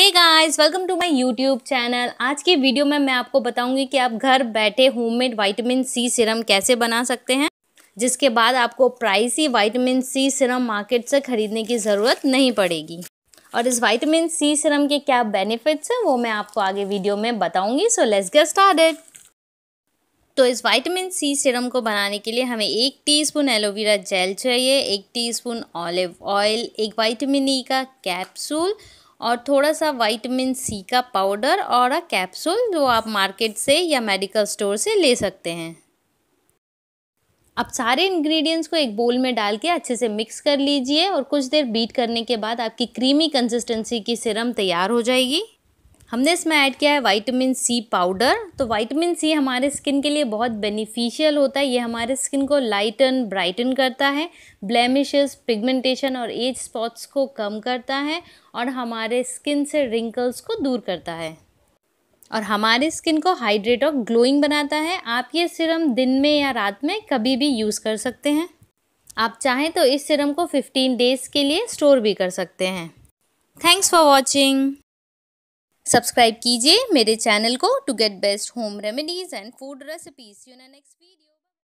hey guys welcome to my YouTube channel आज की video में मैं आपको बताऊंगी कि आप घर बैठे होममेड विटामिन सी सीरम कैसे बना सकते हैं जिसके बाद आपको pricey vitamin C serum market से ख़रीदने की ज़रूरत नहीं पड़ेगी और इस विटामिन सी सीरम के क्या बेनिफिट्स हैं वो मैं आपको आगे वीडियो में बताऊँगी सो लेट्स गेट स्टार्टेड तो इस विटामिन सी सीरम को बनाने के लिए हमें एक टीस्पून एलोवेरा जेल चाहिए एक टीस्पून ऑलिव ऑयल एक विटामिन ई e का कैप्सूल और थोड़ा सा वाइटमिन सी का पाउडर और अ कैप्सूल जो आप मार्केट से या मेडिकल स्टोर से ले सकते हैं अब सारे इंग्रेडिएंट्स को एक बोल में डाल के अच्छे से मिक्स कर लीजिए और कुछ देर बीट करने के बाद आपकी क्रीमी कंसिस्टेंसी की सिरम तैयार हो जाएगी हमने इसमें ऐड किया है वाइटमिन सी पाउडर तो वाइटमिन सी हमारे स्किन के लिए बहुत बेनिफिशियल होता है ये हमारे स्किन को लाइटन ब्राइटन करता है ब्लैमिश पिगमेंटेशन और एज स्पॉट्स को कम करता है और हमारे स्किन से रिंकल्स को दूर करता है और हमारे स्किन को हाइड्रेट और ग्लोइंग बनाता है आप ये सिरम दिन में या रात में कभी भी यूज़ कर सकते हैं आप चाहें तो इस सिरम को 15 डेज़ के लिए स्टोर भी कर सकते हैं थैंक्स फॉर वॉचिंग सब्सक्राइब कीजिए मेरे चैनल को to get best home remedies and food recipes you next video